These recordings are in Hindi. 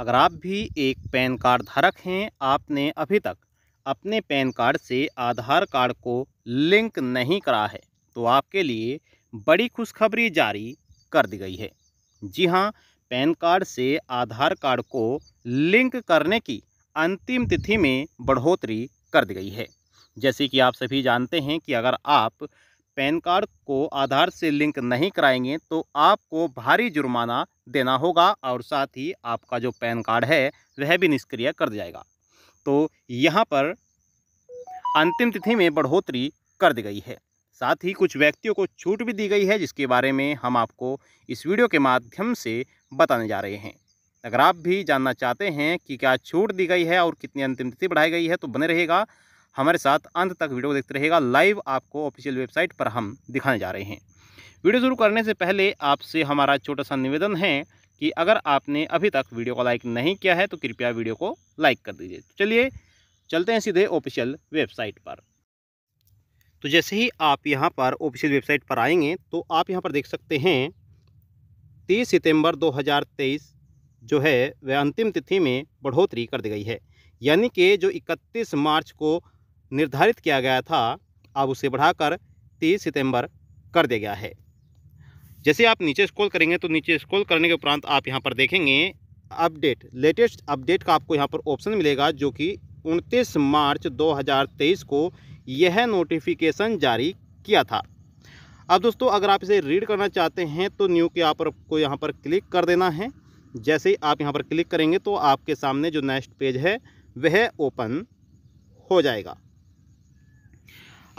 अगर आप भी एक पैन कार्ड धारक हैं आपने अभी तक अपने पैन कार्ड से आधार कार्ड को लिंक नहीं करा है तो आपके लिए बड़ी खुशखबरी जारी कर दी गई है जी हाँ पैन कार्ड से आधार कार्ड को लिंक करने की अंतिम तिथि में बढ़ोतरी कर दी गई है जैसे कि आप सभी जानते हैं कि अगर आप पैन कार्ड को आधार से लिंक नहीं कराएंगे तो आपको भारी जुर्माना देना होगा और साथ ही आपका जो पैन कार्ड है वह भी निष्क्रिय कर जाएगा तो यहाँ पर अंतिम तिथि में बढ़ोतरी कर दी गई है साथ ही कुछ व्यक्तियों को छूट भी दी गई है जिसके बारे में हम आपको इस वीडियो के माध्यम से बताने जा रहे हैं अगर आप भी जानना चाहते हैं कि क्या छूट दी गई है और कितनी अंतिम तिथि बढ़ाई गई है तो बने रहेगा हमारे साथ अंत तक वीडियो देखते रहेगा लाइव आपको ऑफिशियल वेबसाइट पर हम दिखाने जा रहे हैं वीडियो शुरू करने से पहले आपसे हमारा छोटा सा निवेदन है कि अगर आपने अभी तक वीडियो को लाइक नहीं किया है तो कृपया वीडियो को लाइक कर दीजिए तो चलिए चलते हैं सीधे ऑफिशियल वेबसाइट पर तो जैसे ही आप यहाँ पर ऑफिशियल वेबसाइट पर आएंगे तो आप यहाँ पर देख सकते हैं तीस सितंबर 2023 जो है वह अंतिम तिथि में बढ़ोतरी कर दी गई है यानी कि जो इकतीस मार्च को निर्धारित किया गया था अब उसे बढ़ाकर तीस सितंबर कर दिया गया है जैसे आप नीचे स्क्रॉल करेंगे तो नीचे स्क्रॉल करने के उपरांत आप यहाँ पर देखेंगे अपडेट लेटेस्ट अपडेट का आपको यहाँ पर ऑप्शन मिलेगा जो कि उनतीस मार्च 2023 को यह नोटिफिकेशन जारी किया था अब दोस्तों अगर आप इसे रीड करना चाहते हैं तो न्यू के आप को यहाँ पर क्लिक कर देना है जैसे ही आप यहाँ पर क्लिक करेंगे तो आपके सामने जो नेक्स्ट पेज है वह ओपन हो जाएगा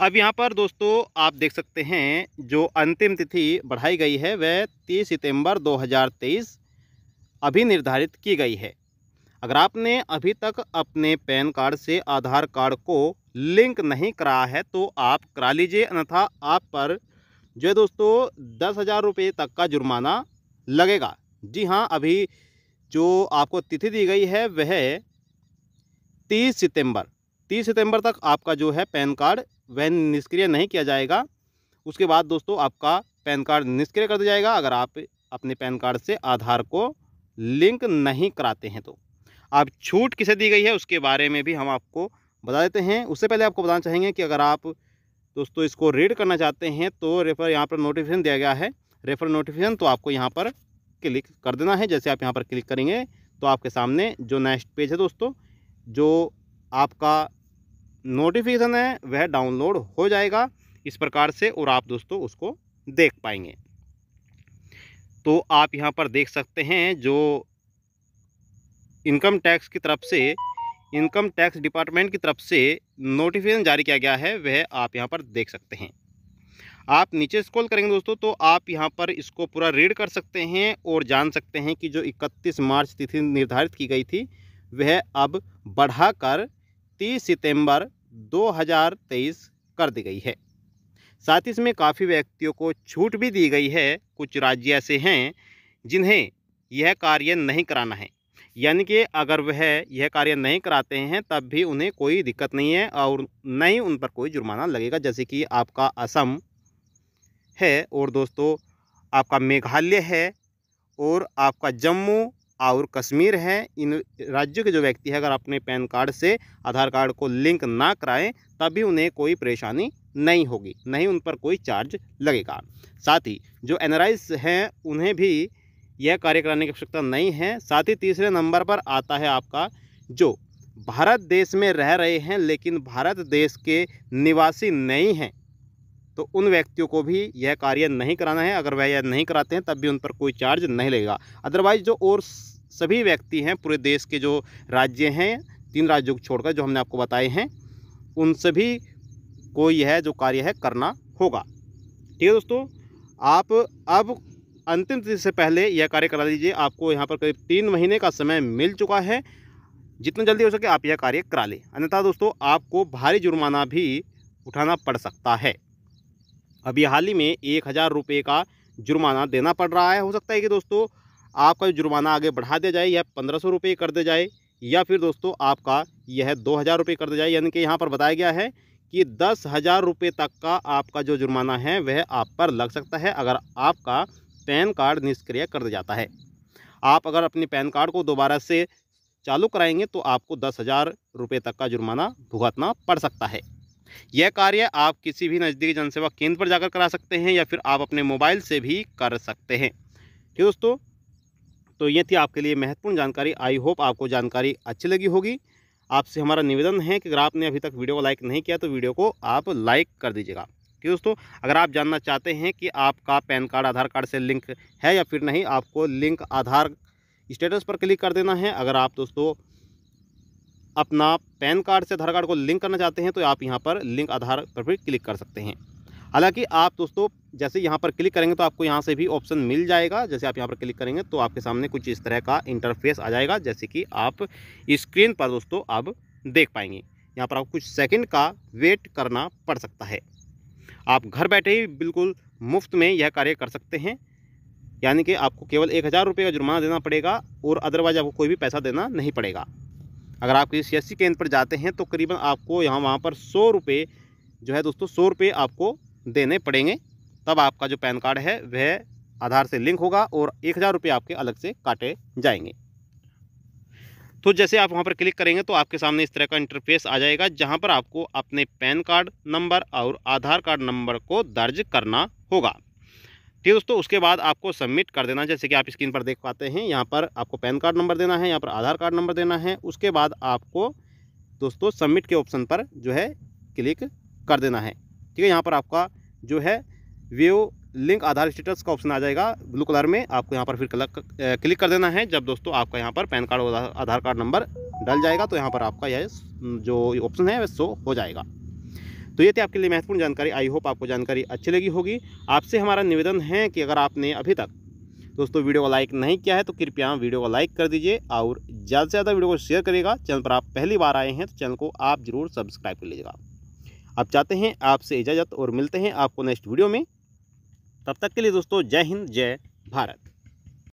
अब यहाँ पर दोस्तों आप देख सकते हैं जो अंतिम तिथि बढ़ाई गई है वह 30 सितंबर 2023 अभी निर्धारित की गई है अगर आपने अभी तक अपने पैन कार्ड से आधार कार्ड को लिंक नहीं कराया है तो आप करा लीजिए अन्यथा आप पर जो है दोस्तों दस हज़ार रुपये तक का जुर्माना लगेगा जी हाँ अभी जो आपको तिथि दी गई है वह तीस सितंबर तीस सितंबर तक आपका जो है पैन कार्ड वैन निष्क्रिय नहीं किया जाएगा उसके बाद दोस्तों आपका पैन कार्ड निष्क्रिय कर दिया जाएगा अगर आप अपने पैन कार्ड से आधार को लिंक नहीं कराते हैं तो आप छूट किसे दी गई है उसके बारे में भी हम आपको बता देते हैं उससे पहले आपको बताना चाहेंगे कि अगर आप दोस्तों इसको रीड करना चाहते हैं तो रेफर यहाँ पर नोटिफिकेशन दिया गया है रेफर नोटिफिकेशन तो आपको यहाँ पर क्लिक कर देना है जैसे आप यहाँ पर क्लिक करेंगे तो आपके सामने जो नेक्स्ट पेज है दोस्तों जो आपका नोटिफिकेशन है वह डाउनलोड हो जाएगा इस प्रकार से और आप दोस्तों उसको देख पाएंगे तो आप यहाँ पर देख सकते हैं जो इनकम टैक्स की तरफ से इनकम टैक्स डिपार्टमेंट की तरफ से नोटिफिकेशन जारी किया गया है वह आप यहाँ पर देख सकते हैं आप नीचे स्क्रॉल करेंगे दोस्तों तो आप यहाँ पर इसको पूरा रीड कर सकते हैं और जान सकते हैं कि जो 31 मार्च तिथि निर्धारित की गई थी वह अब बढ़ाकर 30 सितंबर 2023 कर दी गई है साथ ही इसमें काफ़ी व्यक्तियों को छूट भी दी गई है कुछ राज्य ऐसे हैं जिन्हें यह कार्य नहीं कराना है यानी कि अगर वह यह कार्य नहीं कराते हैं तब भी उन्हें कोई दिक्कत नहीं है और न ही उन पर कोई जुर्माना लगेगा जैसे कि आपका असम है और दोस्तों आपका मेघालय है और आपका जम्मू और कश्मीर है इन राज्यों के जो व्यक्ति है अगर अपने पैन कार्ड से आधार कार्ड को लिंक ना कराएं तभी उन्हें कोई परेशानी नहीं होगी नहीं उन पर कोई चार्ज लगेगा साथ ही जो एन हैं उन्हें भी यह कार्य कराने की आवश्यकता नहीं है साथ ही तीसरे नंबर पर आता है आपका जो भारत देश में रह रहे हैं लेकिन भारत देश के निवासी नहीं हैं तो उन व्यक्तियों को भी यह कार्य नहीं कराना है अगर वह यह नहीं कराते हैं तब भी उन पर कोई चार्ज नहीं लगेगा अदरवाइज जो और सभी व्यक्ति हैं पूरे देश के जो राज्य हैं तीन राज्यों को छोड़कर जो हमने आपको बताए हैं उन सभी को यह जो कार्य है करना होगा ठीक है दोस्तों आप अब अंतिम तिथि से पहले यह कार्य करा लीजिए आपको यहाँ पर करीब तीन महीने का समय मिल चुका है जितना जल्दी हो सके आप यह कार्य करा लें अन्यथा दोस्तों आपको भारी जुर्माना भी उठाना पड़ सकता है अभी हाल ही में एक हज़ार रुपये का जुर्माना देना पड़ रहा है हो सकता है कि दोस्तों आपका जुर्माना आगे बढ़ा दिया जाए या पंद्रह सौ रुपये कर दिया जाए या फिर दोस्तों आपका यह दो हज़ार रुपये कर दिया जाए यानी कि यहाँ पर बताया गया है कि दस हज़ार रुपये तक का आपका जो जुर्माना है वह आप पर लग सकता है अगर आपका पैन कार्ड निष्क्रिय कर दिया जाता है आप अगर अपने पैन कार्ड को दोबारा से चालू कराएंगे तो आपको दस हज़ार रुपये तक का जुर्माना भुगतना पड़ सकता है यह कार्य आप किसी भी नज़दीकी जनसेवा केंद्र पर जाकर करा सकते हैं या फिर आप अपने मोबाइल से भी कर सकते हैं ठीक दोस्तों तो ये थी आपके लिए महत्वपूर्ण जानकारी आई होप आपको जानकारी अच्छी लगी होगी आपसे हमारा निवेदन है कि अगर आपने अभी तक वीडियो को लाइक नहीं किया तो वीडियो को आप लाइक कर दीजिएगा ठीक दोस्तों अगर आप जानना चाहते हैं कि आपका पैन कार्ड आधार कार्ड से लिंक है या फिर नहीं आपको लिंक आधार स्टेटस पर क्लिक कर देना है अगर आप दोस्तों अपना पैन कार्ड से आधार कार्ड को लिंक करना चाहते हैं तो आप यहाँ पर लिंक आधार पर भी क्लिक कर सकते हैं हालांकि आप दोस्तों जैसे यहाँ पर क्लिक करेंगे तो आपको यहाँ से भी ऑप्शन मिल जाएगा जैसे आप यहाँ पर क्लिक करेंगे तो आपके सामने कुछ इस तरह का इंटरफेस आ जाएगा जैसे कि आप स्क्रीन पर दोस्तों अब देख पाएंगे यहाँ पर आपको कुछ सेकंड का वेट करना पड़ सकता है आप घर बैठे ही बिल्कुल मुफ्त में यह कार्य कर सकते हैं यानी कि आपको केवल एक हज़ार रुपये का जुर्माना देना पड़ेगा और अदरवाइज़ आपको कोई भी पैसा देना नहीं पड़ेगा अगर आप किसी सी केंद्र पर जाते हैं तो करीबन आपको यहाँ वहाँ पर सौ रुपये जो है दोस्तों सौ रुपये आपको देने पड़ेंगे तब आपका जो पैन कार्ड है वह आधार से लिंक होगा और एक हज़ार रुपये आपके अलग से काटे जाएंगे तो जैसे आप वहाँ पर क्लिक करेंगे तो आपके सामने इस तरह का इंटरफेस आ जाएगा जहाँ पर आपको अपने पैन कार्ड नंबर और आधार कार्ड नंबर को दर्ज करना होगा ठीक है दोस्तों उसके बाद आपको सबमिट कर देना जैसे कि आप स्क्रीन पर देख पाते हैं यहाँ पर आपको पैन कार्ड नंबर देना है यहाँ पर आधार कार्ड नंबर देना है उसके बाद आपको दोस्तों सबमिट के ऑप्शन पर जो है क्लिक कर देना है ठीक है यहाँ पर आपका जो है व्यू लिंक आधार स्टेटस का ऑप्शन आ जाएगा ब्लू कलर में आपको यहाँ पर फिर क्लिक कर देना है जब दोस्तों आपका यहाँ पर PAN card Aadhaar card number डल जाएगा तो यहाँ पर आपका यह जो ऑप्शन है वह शो हो जाएगा तो ये थी आपके लिए महत्वपूर्ण जानकारी आई होप आपको जानकारी अच्छी लगी होगी आपसे हमारा निवेदन है कि अगर आपने अभी तक दोस्तों वीडियो को लाइक नहीं किया है तो कृपया वीडियो को लाइक कर दीजिए और ज़्यादा से ज़्यादा वीडियो को शेयर करेगा चैनल पर आप पहली बार आए हैं तो चैनल को आप ज़रूर सब्सक्राइब कर लीजिएगा आप चाहते हैं आपसे इजाज़त और मिलते हैं आपको नेक्स्ट वीडियो में तब तक के लिए दोस्तों जय हिंद जय भारत